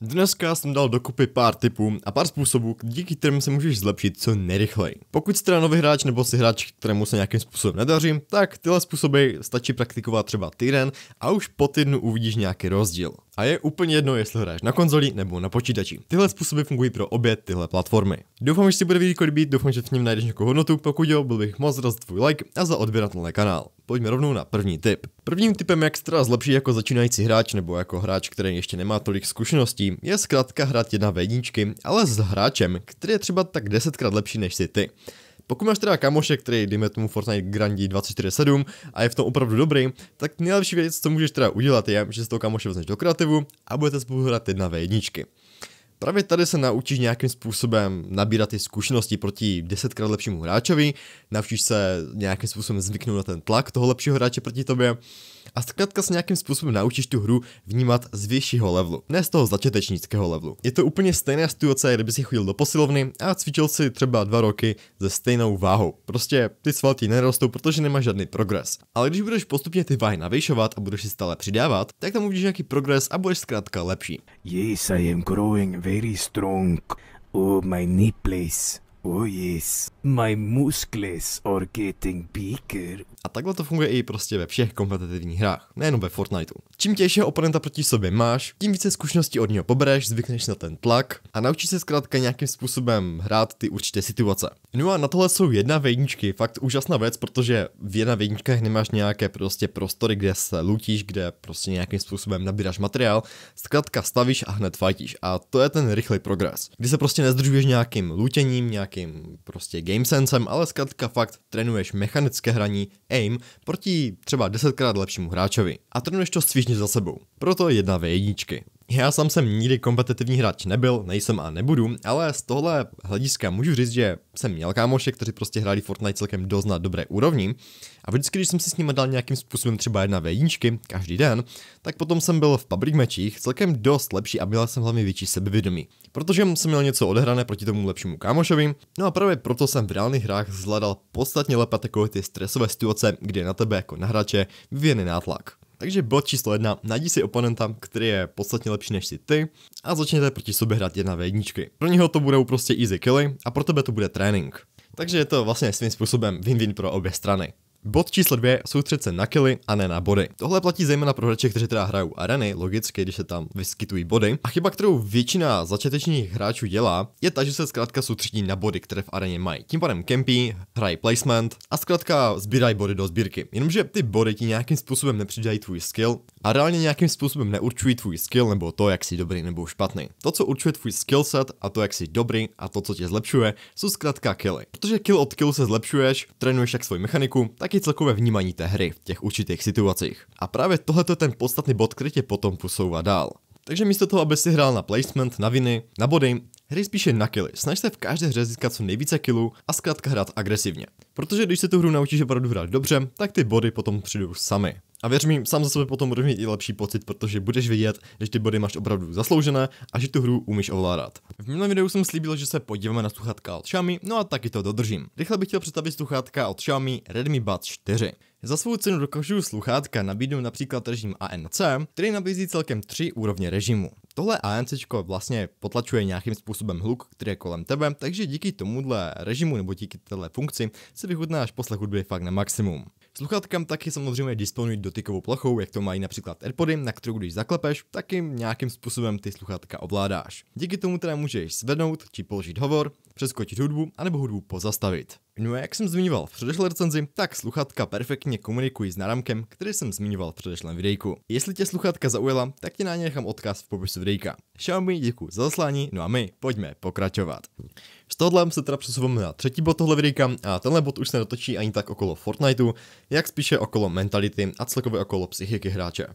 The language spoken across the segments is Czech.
Dneska jsem dal dokupy pár tipů a pár způsobů, díky kterým se můžeš zlepšit co nejrychleji. Pokud jste nový hráč nebo si hráč, kterému se nějakým způsobem nedaří, tak tyhle způsoby stačí praktikovat třeba týden a už po týdnu uvidíš nějaký rozdíl. A je úplně jedno, jestli hráš na konzoli nebo na počítači. Tyhle způsoby fungují pro obě tyhle platformy. Doufám, že si bude kolik být, doufám, že v něm najdeš nějakou hodnotu, pokud jo, byl bych moc rád tvůj like a za odběr na tenhle kanál pojďme rovnou na první tip. Prvním typem, jak se teda zlepší jako začínající hráč nebo jako hráč, který ještě nemá tolik zkušeností, je zkrátka hrát jedna v jedničky, ale s hráčem, který je třeba tak desetkrát lepší než si ty. Pokud máš teda kamoše, který dejme tomu Fortnite grandí 24-7 a je v tom opravdu dobrý, tak nejlepší věc, co můžeš teda udělat je, že z toho kamoše vezmeš do kreativu a budete spolu hrát jedna v jedničky. Právě tady se naučíš nějakým způsobem nabírat ty zkušenosti proti desetkrát lepšímu hráčovi, naučíš se nějakým způsobem zvyknout na ten tlak toho lepšího hráče proti tobě a zkrátka se nějakým způsobem naučíš tu hru vnímat z vyššího levelu, ne z toho začetečnického levelu. Je to úplně stejná situace, kdyby si chodil do posilovny a cvičil si třeba dva roky ze stejnou váhou. Prostě ty svalty nerostou, protože nemáš žádný progres. Ale když budeš postupně ty váhy navyšovat a budeš si stále přidávat, tak tam uvidíš nějaký progres a budeš zkrátka lepší. Yes, I am growing very strong. Oh, my knee place. Oh yes, my muscles are getting bigger. A takhle to funguje i prostě ve všech kompetitivních hrách, nejenom ve Fortniteu. Čím těžšího oponenta proti sobě máš, tím více zkušeností od něho pobereš, zvykneš na ten tlak a naučíš se zkrátka nějakým způsobem hrát ty určité situace. No a na tohle jsou jedna vejničky, fakt úžasná věc, protože v jedna jedničkách nemáš nějaké prostě prostory, kde se lutíš, kde prostě nějakým způsobem nabíráš materiál, zkrátka stavíš a hned fajtíš. a to je ten rychlý progres, kdy se prostě nezdržuješ nějakým lutěním, nějakým nějakým prostě gamesensem, ale zkrátka fakt trénuješ mechanické hraní aim proti třeba desetkrát lepšímu hráčovi. A trénuješ to svížně za sebou. Proto jedna ve jedničky. Já sám jsem nikdy kompetitivní hráč nebyl, nejsem a nebudu, ale z tohle hlediska můžu říct, že jsem měl kámoše, kteří prostě hráli Fortnite celkem dost na dobré úrovni a vždycky, když jsem si s nimi dal nějakým způsobem třeba jedna vejíčky každý den, tak potom jsem byl v public mečích celkem dost lepší a měl jsem hlavně větší sebevědomí, protože jsem měl něco odehrané proti tomu lepšímu kámošovi, no a právě proto jsem v reálných hrách zvládal podstatně lépe takové ty stresové situace, kde na tebe jako na hráče vyvíjený nátlak. Takže bod číslo jedna, najdi si oponenta, který je podstatně lepší než si ty a začněte proti sobě hrát jedna v jedničky. Pro něho to budou prostě easy killy a pro tebe to bude trénink. Takže je to vlastně svým způsobem win-win pro obě strany. Bod číslo dvě, soustřed se na killy a ne na body. Tohle platí zejména pro hráče, kteří teda hrajou areny, logicky, když se tam vyskytují body. A chyba, kterou většina začátečních hráčů dělá, je ta, že se zkrátka soustředí na body, které v areně mají. Tím pádem kempí, hrají placement a zkrátka sbírají body do sbírky. Jenomže ty body ti nějakým způsobem nepřidají tvůj skill a reálně nějakým způsobem neurčují tvůj skill nebo to, jak jsi dobrý nebo špatný. To, co určuje tvůj skill set a to, jak jsi dobrý a to, co tě zlepšuje, jsou zkrátka killy. Protože kill od killu se zlepšuješ, trénuješ jak svoji mechaniku, tak taky celkové vnímání té hry v těch určitých situacích. A právě tohle je ten podstatný bod, který tě potom posouvá dál. Takže místo toho, aby si hrál na placement, na viny, na body, hry spíše na killy. Snaž se v každé hře získat co nejvíce killů a zkrátka hrát agresivně. Protože když se tu hru naučíš opravdu hrát dobře, tak ty body potom přijdou sami. A věř mi, sám za sebe potom budeš mít i lepší pocit, protože budeš vidět, že ty body máš opravdu zasloužené a že tu hru umíš ovládat. V minulém videu jsem slíbil, že se podíváme na sluchátka od Xiaomi, no a taky to dodržím. Rychle bych chtěl představit sluchátka od Xiaomi Redmi Buds 4. Za svou cenu dokážu sluchátka nabídnout například režim ANC, který nabízí celkem tři úrovně režimu. Tohle ANC vlastně potlačuje nějakým způsobem hluk, který je kolem tebe, takže díky tomuhle režimu nebo díky téhle funkci se vychutnáš poslech hudby fakt na maximum. Sluchátka taky samozřejmě disponují dotykovou plochou, jak to mají například AirPody, na kterou když zaklepeš, tak jim nějakým způsobem ty sluchátka ovládáš. Díky tomu teda můžeš zvednout či položit hovor, přeskočit hudbu anebo hudbu pozastavit. No a jak jsem zmiňoval v předešlé recenzi, tak sluchátka perfektně komunikují s náramkem, který jsem zmiňoval v předešlém videjku. Jestli tě sluchátka zaujala, tak ti na ně nechám odkaz v popisu videjka. Xiaomi děkuji za zaslání, no a my pojďme pokračovat. S tohle se teda přesuneme na třetí bod tohle videjka a tenhle bod už se netočí ani tak okolo Fortniteu, jak spíše okolo mentality a celkově okolo psychiky hráče.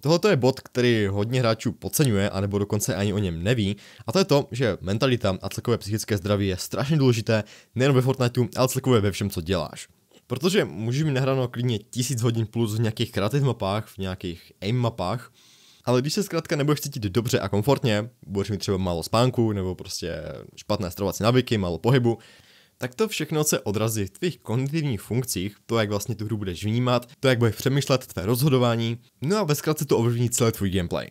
Tohle je bod, který hodně hráčů podceňuje, anebo dokonce ani o něm neví, a to je to, že mentalita a celkové psychické zdraví je strašně důležité nejen ve Fortniteu, ale celkově ve všem, co děláš. Protože můžeš mít nahráno klidně tisíc hodin plus v nějakých kreativ mapách, v nějakých aim mapách, ale když se zkrátka nebudeš cítit dobře a komfortně, budeš mít třeba málo spánku, nebo prostě špatné stravovací návyky, málo pohybu, tak to všechno se odrazí v tvých kognitivních funkcích, to jak vlastně tu hru budeš vnímat, to jak budeš přemýšlet tvé rozhodování, no a ve zkratce to ovlivní celé tvůj gameplay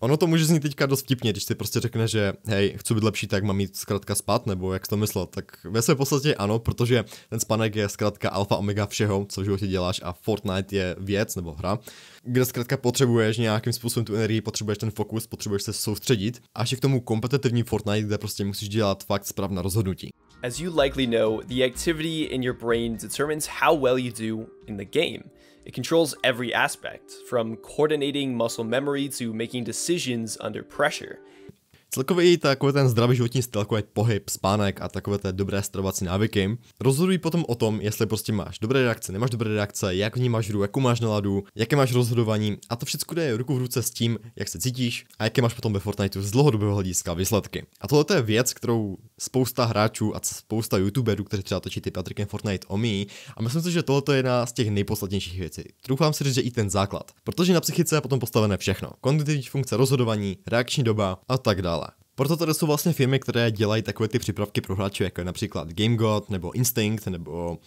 ono to může znít teďka dost vtipně, když si prostě řekne, že hej, chci být lepší, tak mám jít zkrátka spát, nebo jak to myslel, tak ve své podstatě ano, protože ten spánek je zkrátka alfa omega všeho, co v životě děláš a Fortnite je věc nebo hra, kde zkrátka potřebuješ nějakým způsobem tu energii, potřebuješ ten fokus, potřebuješ se soustředit, a je k tomu kompetitivní Fortnite, kde prostě musíš dělat fakt správná rozhodnutí. As you likely know, the activity in your brain determines how well you do in the game. It controls every aspect, from coordinating muscle memory to making decisions under pressure. Celkově i takový ten zdravý životní styl, jako je pohyb, spánek a takové té dobré stravovací návyky, rozhodují potom o tom, jestli prostě máš dobré reakce, nemáš dobré reakce, jak v ní máš hru, jakou máš náladu, jaké máš rozhodování a to všechno jde ruku v ruce s tím, jak se cítíš a jaké máš potom ve Fortniteu z dlouhodobého hlediska výsledky. A tohle je věc, kterou spousta hráčů a spousta youtuberů, kteří třeba točí ty Patrickem Fortnite omí a myslím si, že tohle je jedna z těch nejposlednějších věcí. Troufám si říct, že i ten základ, protože na psychice je potom postavené všechno. Kognitivní funkce rozhodování, reakční doba a tak dále. Proto tady jsou vlastně firmy, které dělají takové ty přípravky pro hráče, jako je například Game God, nebo Instinct, nebo uh,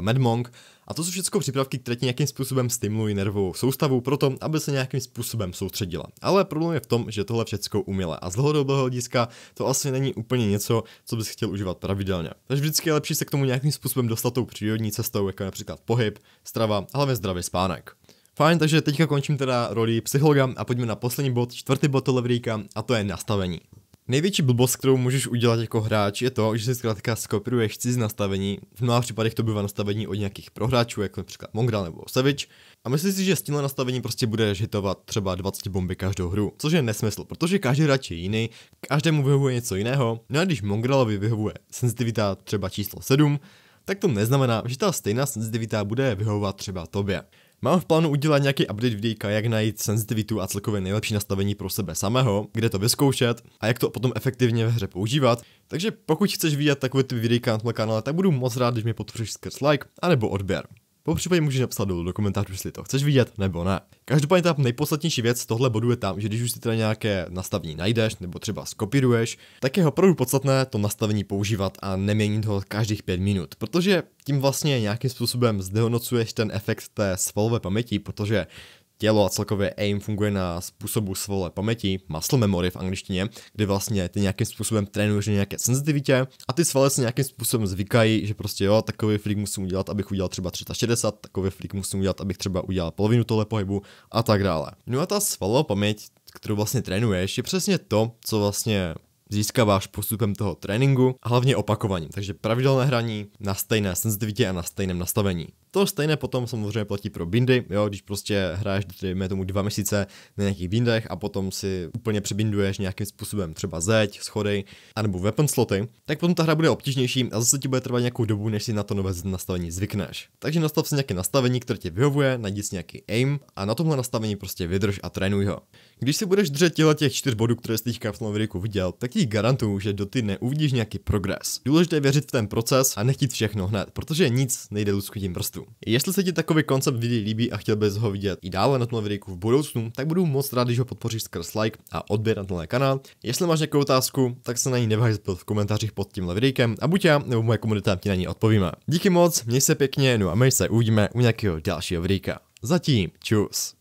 Mad Monk. A to jsou všechno přípravky, které ti nějakým způsobem stimulují nervovou soustavu pro to, aby se nějakým způsobem soustředila. Ale problém je v tom, že tohle všechno umělé a z dlouhodobého hlediska to asi není úplně něco, co bys chtěl užívat pravidelně. Takže vždycky je lepší se k tomu nějakým způsobem dostat tou přírodní cestou, jako například pohyb, strava a hlavně zdravý spánek. Fajn, takže teďka končím teda roli psychologa a pojďme na poslední bod, čtvrtý bod tohle a to je nastavení. Největší blbost, kterou můžeš udělat jako hráč, je to, že si zkrátka skopíruješ cizí nastavení. V mnoha případech to bývá nastavení od nějakých prohráčů, jako například Mongrel nebo Savage. A myslíš si, že s tímhle nastavením prostě bude hitovat třeba 20 bomby každou hru, což je nesmysl, protože každý hráč je jiný, každému vyhovuje něco jiného. No a když Mongralovi vyhovuje senzitivita třeba číslo 7, tak to neznamená, že ta stejná senzitivita bude vyhovovat třeba tobě. Mám v plánu udělat nějaký update videjka, jak najít senzitivitu a celkově nejlepší nastavení pro sebe samého, kde to vyzkoušet a jak to potom efektivně ve hře používat. Takže pokud chceš vidět takové ty videjka na tomhle kanále, tak budu moc rád, když mě podpoříš skrz like anebo odběr. Po případě můžeš napsat dolů do komentářů, jestli to chceš vidět nebo ne. Každopádně ta nejposlednější věc tohle bodu je tam, že když už si teda nějaké nastavení najdeš nebo třeba skopíruješ, tak je opravdu podstatné to nastavení používat a neměnit ho každých 5 minut, protože tím vlastně nějakým způsobem zdehonocuješ ten efekt té svalové paměti, protože tělo a celkově aim funguje na způsobu svole paměti, muscle memory v angličtině, kdy vlastně ty nějakým způsobem trénuješ nějaké senzitivitě a ty svaly se nějakým způsobem zvykají, že prostě jo, takový flik musím udělat, abych udělal třeba 360, takový flik musím udělat, abych třeba udělal polovinu tohle pohybu a tak dále. No a ta svalová paměť, kterou vlastně trénuješ, je přesně to, co vlastně získáváš postupem toho tréninku a hlavně opakovaním, takže pravidelné hraní na stejné senzitivitě a na stejném nastavení. To stejné potom samozřejmě platí pro bindy, jo, když prostě hráš, dejme tomu dva měsíce na nějakých bindech a potom si úplně přebinduješ nějakým způsobem třeba zeď, schody, anebo weapon sloty, tak potom ta hra bude obtížnější a zase ti bude trvat nějakou dobu, než si na to nové nastavení zvykneš. Takže nastav si nějaké nastavení, které ti vyhovuje, najdi si nějaký aim a na tomhle nastavení prostě vydrž a trénuj ho. Když si budeš držet těla těch čtyř bodů, které jsi teďka v tom videu viděl, tak ti garantuju, že do ty neuvidíš nějaký progres. Důležité je věřit v ten proces a nechtít všechno hned, protože nic nejde luskutím prstů. Jestli se ti takový koncept videí líbí a chtěl bys ho vidět i dále na tomhle videu v budoucnu, tak budu moc rád, když ho podpoříš skrz like a odběr na tenhle kanál. Jestli máš nějakou otázku, tak se na ní neváhej zeptat v komentářích pod tímhle videem a buď já nebo moje komunita ti na ní odpovíme. Díky moc, měj se pěkně, no a my se uvidíme u nějakého dalšího videa. Zatím, čus.